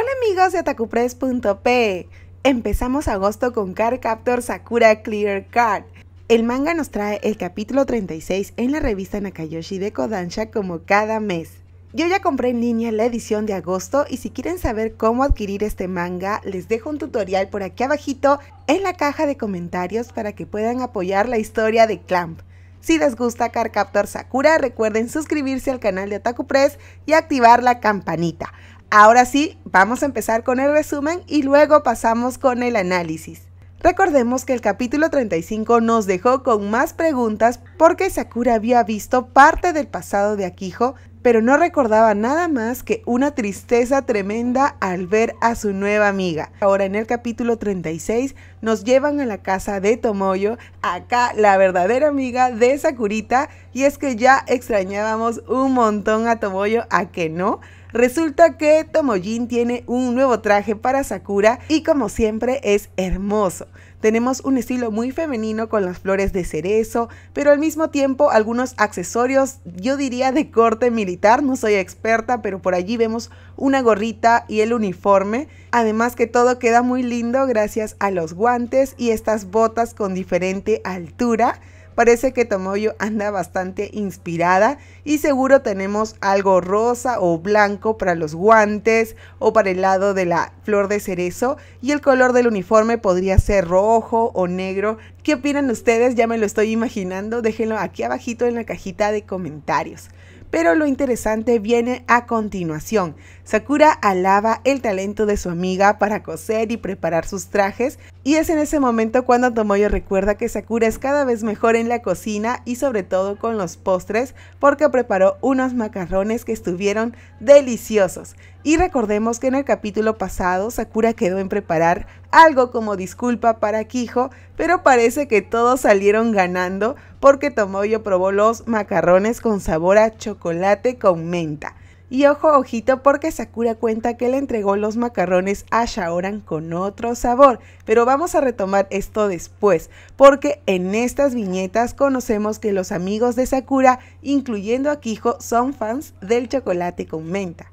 Hola amigos de atacupress.p. Empezamos agosto con Carcaptor Captor Sakura Clear Card. El manga nos trae el capítulo 36 en la revista Nakayoshi de Kodansha como cada mes. Yo ya compré en línea la edición de agosto y si quieren saber cómo adquirir este manga, les dejo un tutorial por aquí abajito en la caja de comentarios para que puedan apoyar la historia de Clamp. Si les gusta Carcaptor Sakura, recuerden suscribirse al canal de Atacupress y activar la campanita. Ahora sí, vamos a empezar con el resumen y luego pasamos con el análisis. Recordemos que el capítulo 35 nos dejó con más preguntas porque Sakura había visto parte del pasado de Akiho, pero no recordaba nada más que una tristeza tremenda al ver a su nueva amiga. Ahora en el capítulo 36 nos llevan a la casa de Tomoyo, acá la verdadera amiga de Sakurita, y es que ya extrañábamos un montón a Tomoyo, a que no, Resulta que Tomojin tiene un nuevo traje para Sakura y como siempre es hermoso. Tenemos un estilo muy femenino con las flores de cerezo, pero al mismo tiempo algunos accesorios, yo diría de corte militar, no soy experta, pero por allí vemos una gorrita y el uniforme. Además que todo queda muy lindo gracias a los guantes y estas botas con diferente altura. Parece que Tomoyo anda bastante inspirada y seguro tenemos algo rosa o blanco para los guantes o para el lado de la flor de cerezo y el color del uniforme podría ser rojo o negro. ¿Qué opinan ustedes? Ya me lo estoy imaginando. Déjenlo aquí abajito en la cajita de comentarios. Pero lo interesante viene a continuación. Sakura alaba el talento de su amiga para coser y preparar sus trajes y es en ese momento cuando Tomoyo recuerda que Sakura es cada vez mejor en la cocina y sobre todo con los postres porque preparó unos macarrones que estuvieron deliciosos. Y recordemos que en el capítulo pasado Sakura quedó en preparar algo como disculpa para Kijo, pero parece que todos salieron ganando porque Tomoyo probó los macarrones con sabor a chocolate con menta. Y ojo, ojito, porque Sakura cuenta que le entregó los macarrones a Shaoran con otro sabor. Pero vamos a retomar esto después, porque en estas viñetas conocemos que los amigos de Sakura, incluyendo a Kijo, son fans del chocolate con menta.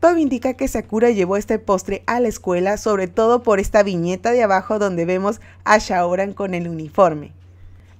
Todo indica que Sakura llevó este postre a la escuela, sobre todo por esta viñeta de abajo donde vemos a Shaoran con el uniforme.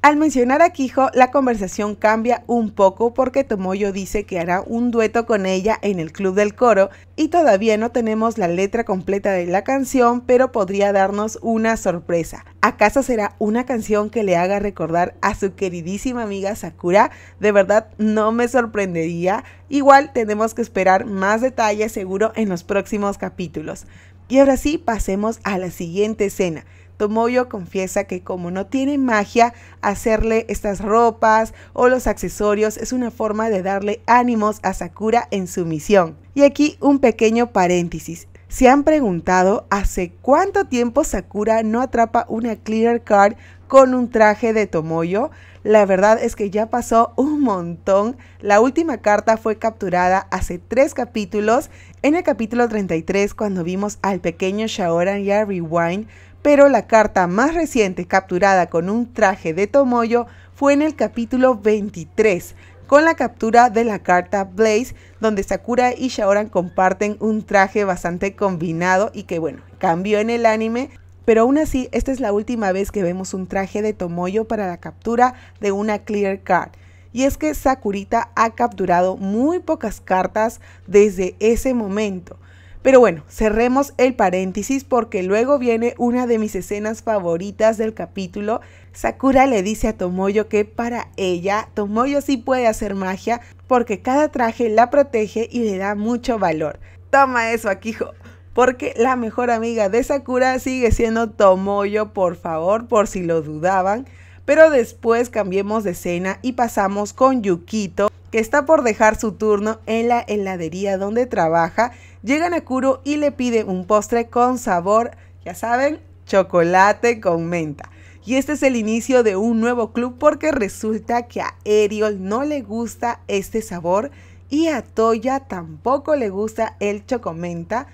Al mencionar a Kijo, la conversación cambia un poco porque Tomoyo dice que hará un dueto con ella en el Club del Coro y todavía no tenemos la letra completa de la canción, pero podría darnos una sorpresa. ¿Acaso será una canción que le haga recordar a su queridísima amiga Sakura? De verdad no me sorprendería. Igual tenemos que esperar más detalles seguro en los próximos capítulos. Y ahora sí, pasemos a la siguiente escena. Tomoyo confiesa que como no tiene magia, hacerle estas ropas o los accesorios es una forma de darle ánimos a Sakura en su misión. Y aquí un pequeño paréntesis. ¿Se han preguntado hace cuánto tiempo Sakura no atrapa una clear card con un traje de Tomoyo? La verdad es que ya pasó un montón. La última carta fue capturada hace tres capítulos. En el capítulo 33, cuando vimos al pequeño Shaoran y a Rewind pero la carta más reciente capturada con un traje de Tomoyo fue en el capítulo 23, con la captura de la carta Blaze, donde Sakura y Shaoran comparten un traje bastante combinado y que bueno, cambió en el anime, pero aún así esta es la última vez que vemos un traje de Tomoyo para la captura de una Clear Card. Y es que Sakurita ha capturado muy pocas cartas desde ese momento. Pero bueno, cerremos el paréntesis porque luego viene una de mis escenas favoritas del capítulo. Sakura le dice a Tomoyo que para ella Tomoyo sí puede hacer magia porque cada traje la protege y le da mucho valor. Toma eso, Akijo porque la mejor amiga de Sakura sigue siendo Tomoyo, por favor, por si lo dudaban. Pero después cambiemos de escena y pasamos con Yukito, que está por dejar su turno en la heladería donde trabaja Llega Nakuro y le pide un postre con sabor, ya saben, chocolate con menta. Y este es el inicio de un nuevo club porque resulta que a Eriol no le gusta este sabor y a Toya tampoco le gusta el chocomenta.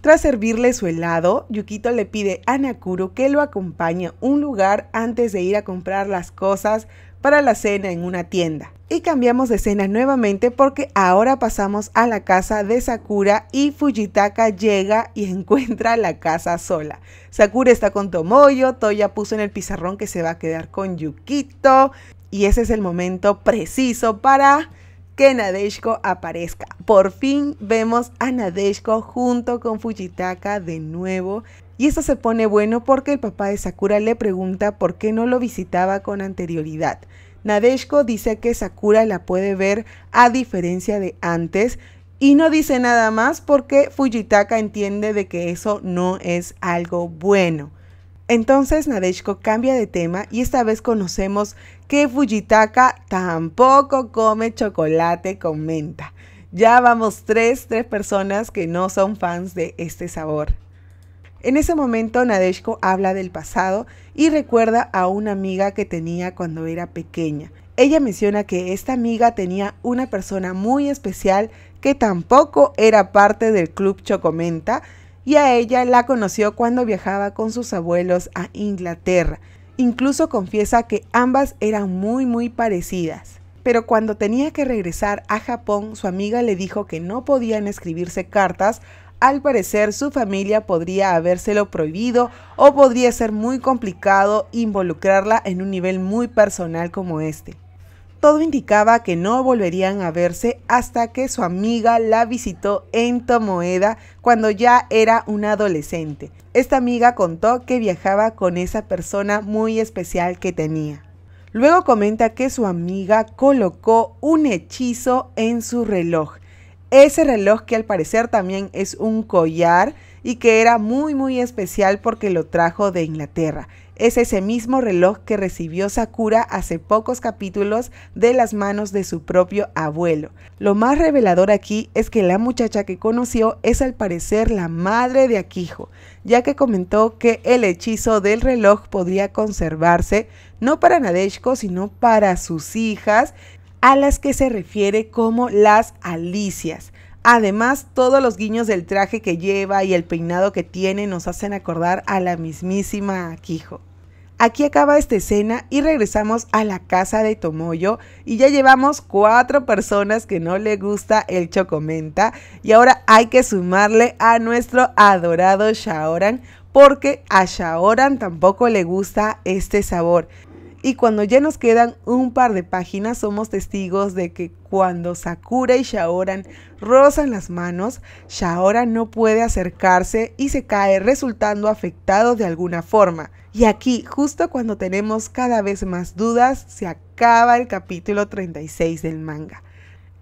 Tras servirle su helado, Yukito le pide a Nakuro que lo acompañe a un lugar antes de ir a comprar las cosas para la cena en una tienda. Y cambiamos de escena nuevamente porque ahora pasamos a la casa de Sakura y Fujitaka llega y encuentra la casa sola. Sakura está con Tomoyo, Toya puso en el pizarrón que se va a quedar con Yukito y ese es el momento preciso para que Nadeshko aparezca. Por fin vemos a Nadeshko junto con Fujitaka de nuevo y esto se pone bueno porque el papá de Sakura le pregunta por qué no lo visitaba con anterioridad. Nadeshko dice que Sakura la puede ver a diferencia de antes y no dice nada más porque Fujitaka entiende de que eso no es algo bueno. Entonces Nadeshko cambia de tema y esta vez conocemos que Fujitaka tampoco come chocolate con menta. Ya vamos tres, tres personas que no son fans de este sabor. En ese momento Nadeshko habla del pasado y recuerda a una amiga que tenía cuando era pequeña. Ella menciona que esta amiga tenía una persona muy especial que tampoco era parte del club Chocomenta y a ella la conoció cuando viajaba con sus abuelos a Inglaterra. Incluso confiesa que ambas eran muy muy parecidas. Pero cuando tenía que regresar a Japón, su amiga le dijo que no podían escribirse cartas al parecer su familia podría habérselo prohibido o podría ser muy complicado involucrarla en un nivel muy personal como este. Todo indicaba que no volverían a verse hasta que su amiga la visitó en Tomoeda cuando ya era una adolescente. Esta amiga contó que viajaba con esa persona muy especial que tenía. Luego comenta que su amiga colocó un hechizo en su reloj ese reloj que al parecer también es un collar y que era muy muy especial porque lo trajo de Inglaterra. Es ese mismo reloj que recibió Sakura hace pocos capítulos de las manos de su propio abuelo. Lo más revelador aquí es que la muchacha que conoció es al parecer la madre de Akijo, ya que comentó que el hechizo del reloj podría conservarse no para Nadeshko sino para sus hijas a las que se refiere como las Alicias. Además, todos los guiños del traje que lleva y el peinado que tiene nos hacen acordar a la mismísima Quijo. Aquí acaba esta escena y regresamos a la casa de Tomoyo y ya llevamos cuatro personas que no le gusta el chocomenta y ahora hay que sumarle a nuestro adorado Shaoran porque a Shaoran tampoco le gusta este sabor. Y cuando ya nos quedan un par de páginas, somos testigos de que cuando Sakura y Shaoran rozan las manos, Shaoran no puede acercarse y se cae resultando afectado de alguna forma. Y aquí, justo cuando tenemos cada vez más dudas, se acaba el capítulo 36 del manga.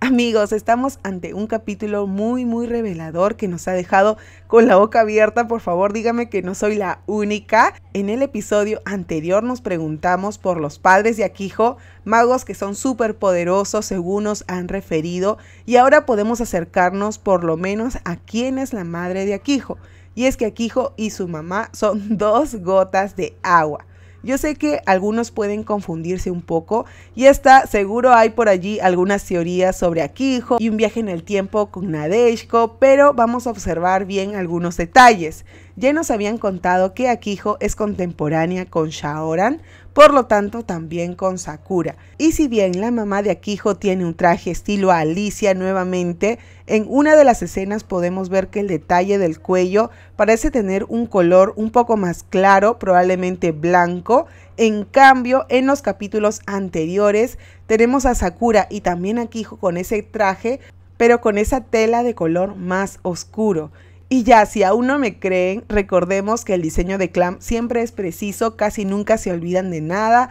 Amigos, estamos ante un capítulo muy, muy revelador que nos ha dejado con la boca abierta. Por favor, dígame que no soy la única. En el episodio anterior nos preguntamos por los padres de Aquijo, magos que son súper poderosos según nos han referido, y ahora podemos acercarnos por lo menos a quién es la madre de Aquijo. Y es que Aquijo y su mamá son dos gotas de agua. Yo sé que algunos pueden confundirse un poco y está, seguro hay por allí algunas teorías sobre Akiho y un viaje en el tiempo con Nadeshko, pero vamos a observar bien algunos detalles. Ya nos habían contado que Akiho es contemporánea con Shaoran, por lo tanto también con Sakura. Y si bien la mamá de Akiho tiene un traje estilo Alicia nuevamente, en una de las escenas podemos ver que el detalle del cuello parece tener un color un poco más claro, probablemente blanco. En cambio, en los capítulos anteriores tenemos a Sakura y también a con ese traje, pero con esa tela de color más oscuro. Y ya, si aún no me creen, recordemos que el diseño de Clam siempre es preciso, casi nunca se olvidan de nada,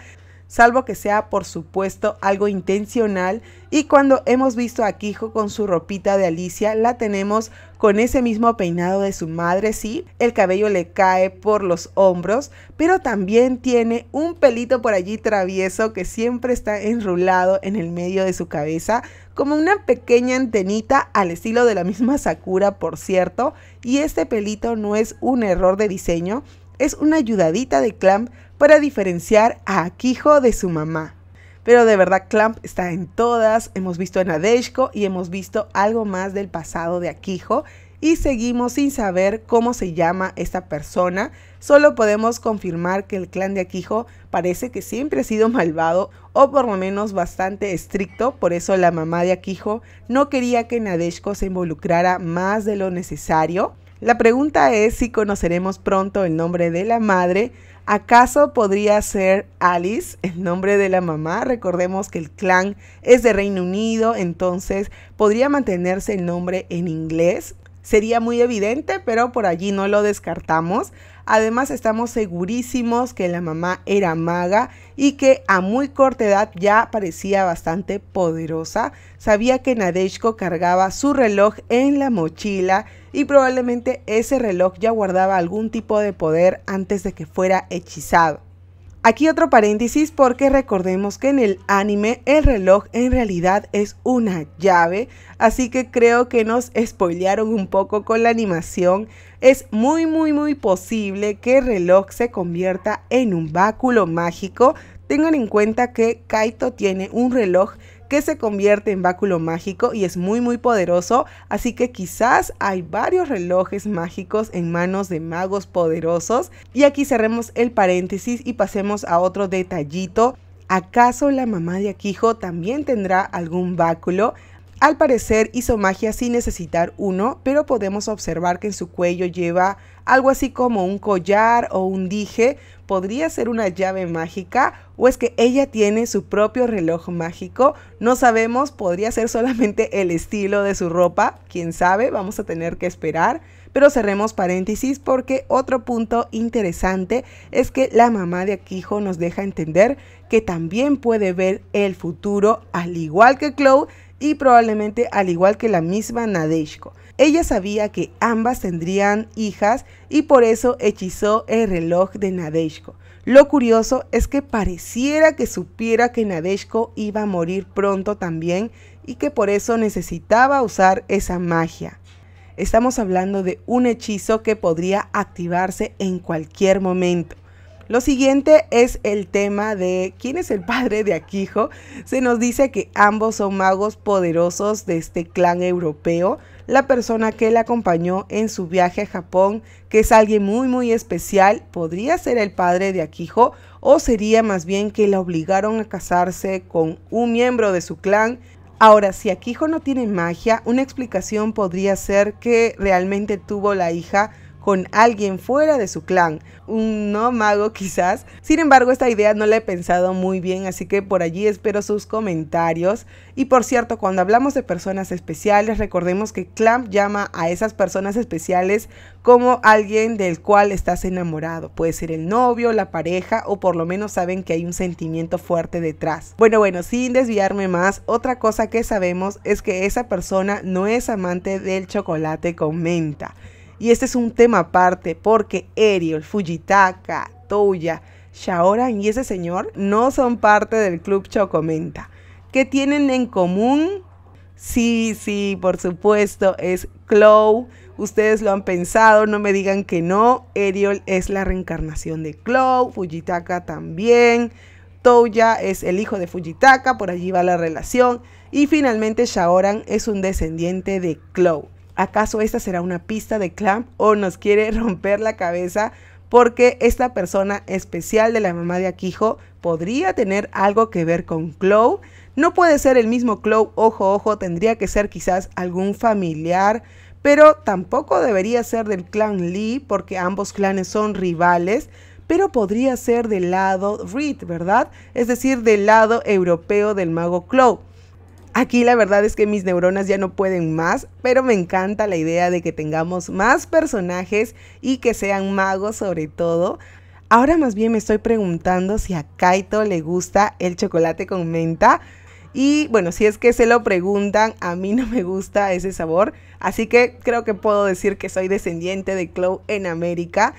salvo que sea por supuesto algo intencional. Y cuando hemos visto a Quijo con su ropita de Alicia, la tenemos con ese mismo peinado de su madre, sí, el cabello le cae por los hombros, pero también tiene un pelito por allí travieso que siempre está enrulado en el medio de su cabeza como una pequeña antenita al estilo de la misma Sakura, por cierto, y este pelito no es un error de diseño, es una ayudadita de Clamp para diferenciar a Akiho de su mamá. Pero de verdad Clamp está en todas, hemos visto en Nadeshko y hemos visto algo más del pasado de Akiho y seguimos sin saber cómo se llama esta persona. Solo podemos confirmar que el clan de Aquijo parece que siempre ha sido malvado o por lo menos bastante estricto, por eso la mamá de Aquijo no quería que Nadeshko se involucrara más de lo necesario. La pregunta es si conoceremos pronto el nombre de la madre. ¿Acaso podría ser Alice el nombre de la mamá? Recordemos que el clan es de Reino Unido, entonces podría mantenerse el nombre en inglés sería muy evidente, pero por allí no lo descartamos. Además estamos segurísimos que la mamá era maga y que a muy corta edad ya parecía bastante poderosa. Sabía que Nadeshko cargaba su reloj en la mochila y probablemente ese reloj ya guardaba algún tipo de poder antes de que fuera hechizado. Aquí otro paréntesis porque recordemos que en el anime el reloj en realidad es una llave, así que creo que nos spoilearon un poco con la animación. Es muy muy muy posible que el reloj se convierta en un báculo mágico. Tengan en cuenta que Kaito tiene un reloj que se convierte en báculo mágico y es muy muy poderoso, así que quizás hay varios relojes mágicos en manos de magos poderosos. Y aquí cerremos el paréntesis y pasemos a otro detallito. ¿Acaso la mamá de Aquijo también tendrá algún báculo? Al parecer hizo magia sin necesitar uno, pero podemos observar que en su cuello lleva algo así como un collar o un dije, podría ser una llave mágica o es que ella tiene su propio reloj mágico. No sabemos, podría ser solamente el estilo de su ropa, quién sabe, vamos a tener que esperar. Pero cerremos paréntesis porque otro punto interesante es que la mamá de aquijo nos deja entender que también puede ver el futuro, al igual que Chloe, y probablemente al igual que la misma Nadeshko. Ella sabía que ambas tendrían hijas y por eso hechizó el reloj de Nadeshko. Lo curioso es que pareciera que supiera que Nadeshko iba a morir pronto también y que por eso necesitaba usar esa magia. Estamos hablando de un hechizo que podría activarse en cualquier momento. Lo siguiente es el tema de quién es el padre de Aquijo. Se nos dice que ambos son magos poderosos de este clan europeo. La persona que le acompañó en su viaje a Japón, que es alguien muy muy especial, podría ser el padre de Aquijo o sería más bien que la obligaron a casarse con un miembro de su clan. Ahora, si Aquijo no tiene magia, una explicación podría ser que realmente tuvo la hija con alguien fuera de su clan, un no mago quizás. Sin embargo, esta idea no la he pensado muy bien, así que por allí espero sus comentarios. Y por cierto, cuando hablamos de personas especiales, recordemos que Clamp llama a esas personas especiales como alguien del cual estás enamorado. Puede ser el novio, la pareja o por lo menos saben que hay un sentimiento fuerte detrás. Bueno, bueno, sin desviarme más, otra cosa que sabemos es que esa persona no es amante del chocolate con menta. Y este es un tema aparte porque Eriol, Fujitaka, Toya, Shaoran y ese señor no son parte del club Chocomenta. ¿Qué tienen en común? Sí, sí, por supuesto, es Chloe. Ustedes lo han pensado, no me digan que no. Eriol es la reencarnación de Chloe, Fujitaka también. Toya es el hijo de Fujitaka, por allí va la relación. Y finalmente Shaoran es un descendiente de Chloe. ¿Acaso esta será una pista de clan o nos quiere romper la cabeza? Porque esta persona especial de la mamá de Aquijo podría tener algo que ver con Chloe. No puede ser el mismo Chloe, ojo, ojo, tendría que ser quizás algún familiar, pero tampoco debería ser del clan Lee porque ambos clanes son rivales pero podría ser del lado Reed, ¿verdad? Es decir, del lado europeo del mago Clo. Aquí la verdad es que mis neuronas ya no pueden más, pero me encanta la idea de que tengamos más personajes y que sean magos sobre todo. Ahora más bien me estoy preguntando si a Kaito le gusta el chocolate con menta. Y bueno, si es que se lo preguntan, a mí no me gusta ese sabor. Así que creo que puedo decir que soy descendiente de Chloe en América.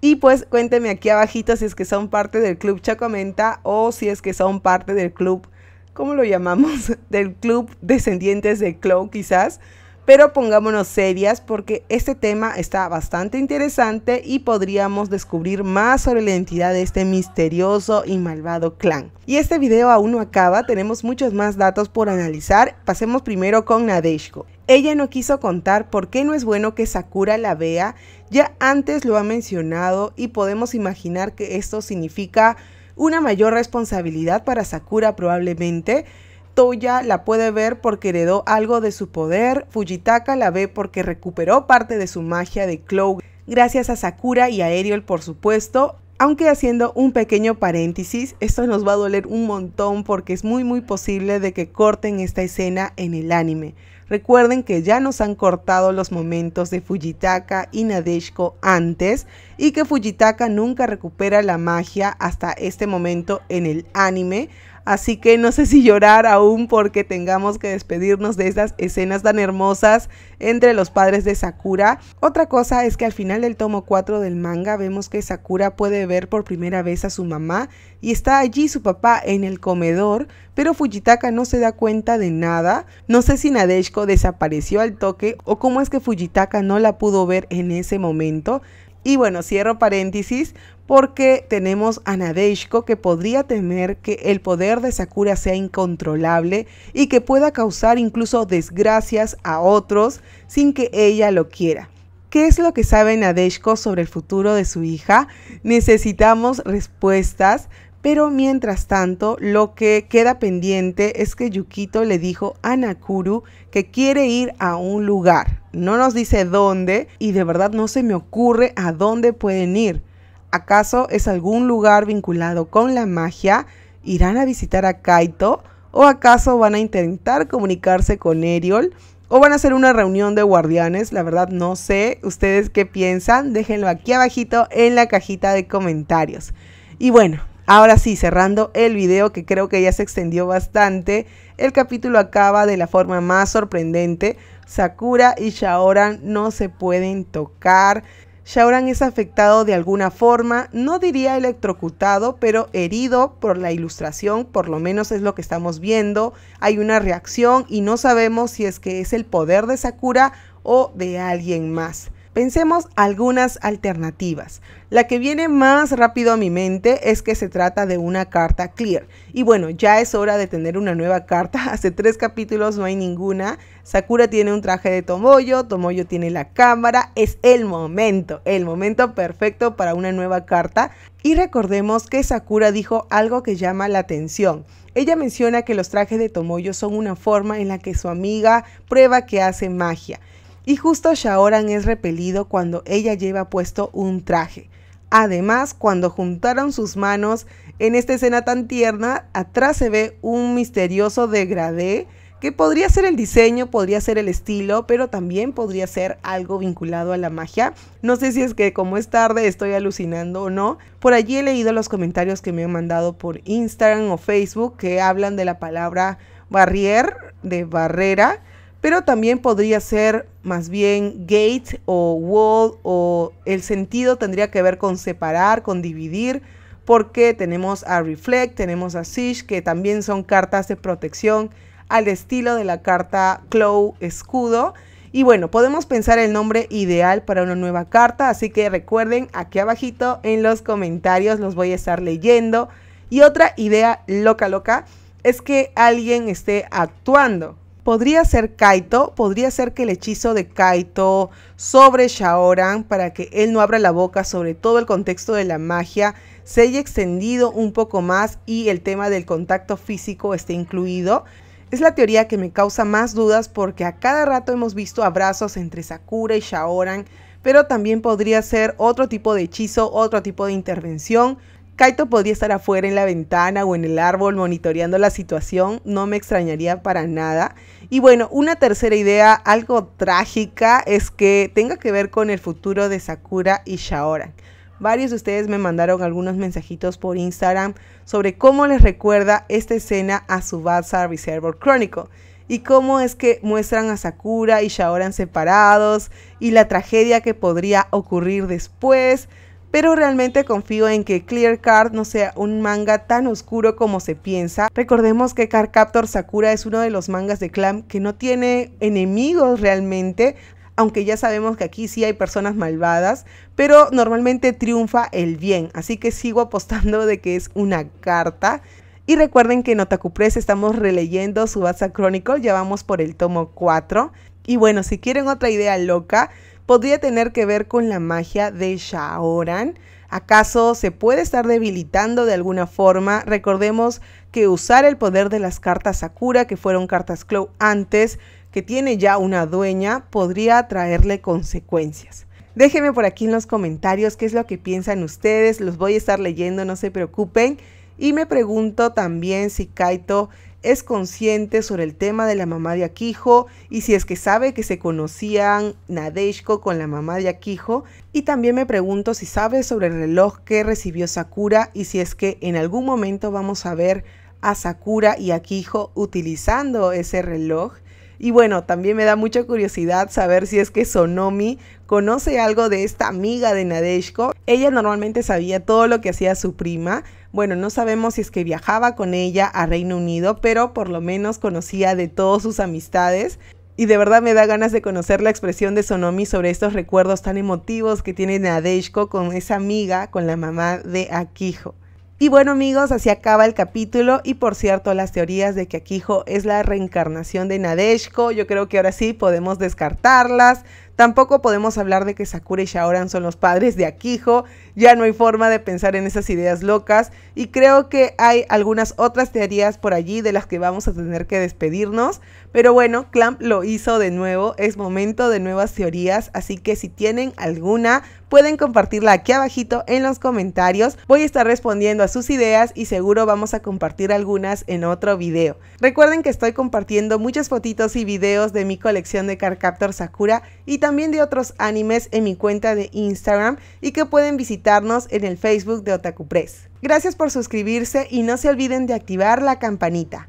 Y pues cuénteme aquí abajito si es que son parte del club Chocomenta o si es que son parte del club ¿cómo lo llamamos? Del club descendientes de Chloe quizás. Pero pongámonos serias porque este tema está bastante interesante y podríamos descubrir más sobre la identidad de este misterioso y malvado clan. Y este video aún no acaba, tenemos muchos más datos por analizar. Pasemos primero con Nadeshko. Ella no quiso contar por qué no es bueno que Sakura la vea, ya antes lo ha mencionado y podemos imaginar que esto significa una mayor responsabilidad para Sakura probablemente. Toya la puede ver porque heredó algo de su poder, Fujitaka la ve porque recuperó parte de su magia de Cloud, gracias a Sakura y a Ariel por supuesto, aunque haciendo un pequeño paréntesis, esto nos va a doler un montón porque es muy muy posible de que corten esta escena en el anime. Recuerden que ya nos han cortado los momentos de Fujitaka y Nadeshko antes y que Fujitaka nunca recupera la magia hasta este momento en el anime Así que no sé si llorar aún porque tengamos que despedirnos de esas escenas tan hermosas entre los padres de Sakura. Otra cosa es que al final del tomo 4 del manga vemos que Sakura puede ver por primera vez a su mamá y está allí su papá en el comedor, pero Fujitaka no se da cuenta de nada. No sé si Nadeshko desapareció al toque o cómo es que Fujitaka no la pudo ver en ese momento, y bueno, cierro paréntesis porque tenemos a Nadeshko que podría temer que el poder de Sakura sea incontrolable y que pueda causar incluso desgracias a otros sin que ella lo quiera. ¿Qué es lo que sabe Nadeshko sobre el futuro de su hija? Necesitamos respuestas, pero mientras tanto, lo que queda pendiente es que Yukito le dijo a Nakuru que quiere ir a un lugar. No nos dice dónde y de verdad no se me ocurre a dónde pueden ir. ¿Acaso es algún lugar vinculado con la magia? ¿Irán a visitar a Kaito? ¿O acaso van a intentar comunicarse con Eriol? ¿O van a hacer una reunión de guardianes? La verdad no sé. ¿Ustedes qué piensan? Déjenlo aquí abajito en la cajita de comentarios. Y bueno, Ahora sí, cerrando el video que creo que ya se extendió bastante, el capítulo acaba de la forma más sorprendente. Sakura y Shaoran no se pueden tocar. Shaoran es afectado de alguna forma, no diría electrocutado, pero herido por la ilustración, por lo menos es lo que estamos viendo. Hay una reacción y no sabemos si es que es el poder de Sakura o de alguien más. Pensemos algunas alternativas. La que viene más rápido a mi mente es que se trata de una carta clear. Y bueno, ya es hora de tener una nueva carta. Hace tres capítulos no hay ninguna. Sakura tiene un traje de Tomoyo, Tomoyo tiene la cámara. Es el momento, el momento perfecto para una nueva carta. Y recordemos que Sakura dijo algo que llama la atención. Ella menciona que los trajes de Tomoyo son una forma en la que su amiga prueba que hace magia. Y justo Shaoran es repelido cuando ella lleva puesto un traje. Además, cuando juntaron sus manos en esta escena tan tierna, atrás se ve un misterioso degradé que podría ser el diseño, podría ser el estilo, pero también podría ser algo vinculado a la magia. No sé si es que como es tarde estoy alucinando o no. Por allí he leído los comentarios que me han mandado por Instagram o Facebook que hablan de la palabra barrier, de barrera, pero también podría ser más bien gate o wall o el sentido tendría que ver con separar, con dividir, porque tenemos a Reflect, tenemos a Sish, que también son cartas de protección al estilo de la carta Claw Escudo. Y bueno, podemos pensar el nombre ideal para una nueva carta, así que recuerden aquí abajito en los comentarios los voy a estar leyendo. Y otra idea loca loca es que alguien esté actuando, Podría ser Kaito, podría ser que el hechizo de Kaito sobre Shaoran para que él no abra la boca sobre todo el contexto de la magia se haya extendido un poco más y el tema del contacto físico esté incluido. Es la teoría que me causa más dudas porque a cada rato hemos visto abrazos entre Sakura y Shaoran, pero también podría ser otro tipo de hechizo, otro tipo de intervención, Kaito podría estar afuera en la ventana o en el árbol monitoreando la situación, no me extrañaría para nada. Y bueno, una tercera idea, algo trágica, es que tenga que ver con el futuro de Sakura y Shaoran. Varios de ustedes me mandaron algunos mensajitos por Instagram sobre cómo les recuerda esta escena a su Subasa Reservoir Chronicle y cómo es que muestran a Sakura y Shaoran separados y la tragedia que podría ocurrir después pero realmente confío en que Clear Card no sea un manga tan oscuro como se piensa. Recordemos que Card Captor Sakura es uno de los mangas de Clam que no tiene enemigos realmente, aunque ya sabemos que aquí sí hay personas malvadas, pero normalmente triunfa el bien, así que sigo apostando de que es una carta. Y recuerden que en Otaku Press estamos releyendo Subasa Chronicle, ya vamos por el tomo 4. Y bueno, si quieren otra idea loca, podría tener que ver con la magia de Shaoran. ¿Acaso se puede estar debilitando de alguna forma? Recordemos que usar el poder de las cartas Sakura, que fueron cartas Clow antes, que tiene ya una dueña, podría traerle consecuencias. Déjenme por aquí en los comentarios qué es lo que piensan ustedes, los voy a estar leyendo, no se preocupen. Y me pregunto también si Kaito es consciente sobre el tema de la mamá de Akijo y si es que sabe que se conocían Nadeshko con la mamá de Akijo. Y también me pregunto si sabe sobre el reloj que recibió Sakura y si es que en algún momento vamos a ver a Sakura y Akijo utilizando ese reloj. Y bueno, también me da mucha curiosidad saber si es que Sonomi conoce algo de esta amiga de Nadeshko. Ella normalmente sabía todo lo que hacía su prima, bueno, no sabemos si es que viajaba con ella a Reino Unido, pero por lo menos conocía de todas sus amistades. Y de verdad me da ganas de conocer la expresión de Sonomi sobre estos recuerdos tan emotivos que tiene Nadeshko con esa amiga, con la mamá de Akijo. Y bueno amigos, así acaba el capítulo y por cierto las teorías de que Akijo es la reencarnación de Nadeshko, yo creo que ahora sí podemos descartarlas. Tampoco podemos hablar de que Sakura y Shaoran son los padres de Akijo, ya no hay forma de pensar en esas ideas locas y creo que hay algunas otras teorías por allí de las que vamos a tener que despedirnos, pero bueno, Clamp lo hizo de nuevo, es momento de nuevas teorías, así que si tienen alguna pueden compartirla aquí abajito en los comentarios, voy a estar respondiendo a sus ideas y seguro vamos a compartir algunas en otro video. Recuerden que estoy compartiendo muchas fotitos y videos de mi colección de Carcaptor Sakura y también también de otros animes en mi cuenta de Instagram y que pueden visitarnos en el Facebook de Otaku Press. Gracias por suscribirse y no se olviden de activar la campanita.